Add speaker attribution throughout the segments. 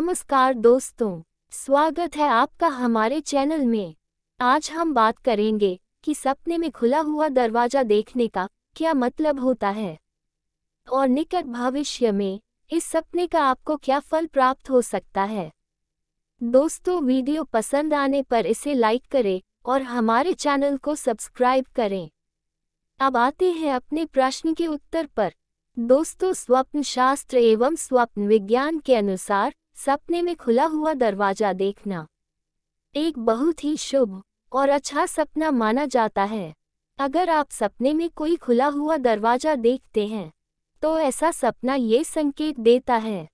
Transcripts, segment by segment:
Speaker 1: नमस्कार दोस्तों स्वागत है आपका हमारे चैनल में आज हम बात करेंगे कि सपने में खुला हुआ दरवाजा देखने का क्या मतलब होता है और निकट भविष्य में इस सपने का आपको क्या फल प्राप्त हो सकता है दोस्तों वीडियो पसंद आने पर इसे लाइक करें और हमारे चैनल को सब्सक्राइब करें अब आते हैं अपने प्रश्न के उत्तर पर दोस्तों स्वप्न शास्त्र एवं स्वप्न विज्ञान के अनुसार सपने में खुला हुआ दरवाजा देखना एक बहुत ही शुभ और अच्छा सपना माना जाता है अगर आप सपने में कोई खुला हुआ दरवाजा देखते हैं तो ऐसा सपना ये संकेत देता है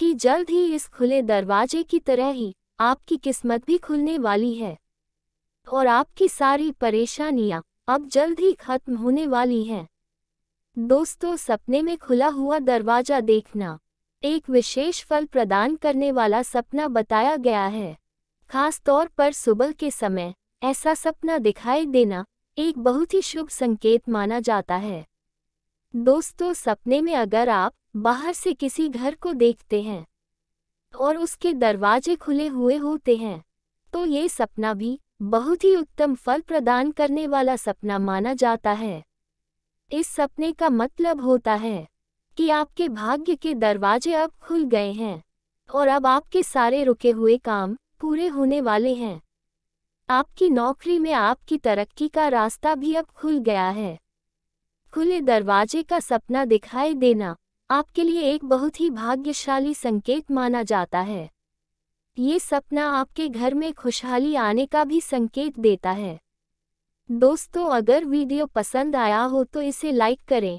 Speaker 1: कि जल्द ही इस खुले दरवाजे की तरह ही आपकी किस्मत भी खुलने वाली है और आपकी सारी परेशानियां अब जल्द ही खत्म होने वाली हैं दोस्तों सपने में खुला हुआ दरवाजा देखना एक विशेष फल प्रदान करने वाला सपना बताया गया है खास तौर पर सुबह के समय ऐसा सपना दिखाई देना एक बहुत ही शुभ संकेत माना जाता है दोस्तों सपने में अगर आप बाहर से किसी घर को देखते हैं और उसके दरवाजे खुले हुए होते हैं तो ये सपना भी बहुत ही उत्तम फल प्रदान करने वाला सपना माना जाता है इस सपने का मतलब होता है कि आपके भाग्य के दरवाजे अब खुल गए हैं और अब आपके सारे रुके हुए काम पूरे होने वाले हैं आपकी नौकरी में आपकी तरक्की का रास्ता भी अब खुल गया है खुले दरवाजे का सपना दिखाई देना आपके लिए एक बहुत ही भाग्यशाली संकेत माना जाता है ये सपना आपके घर में खुशहाली आने का भी संकेत देता है दोस्तों अगर वीडियो पसंद आया हो तो इसे लाइक करें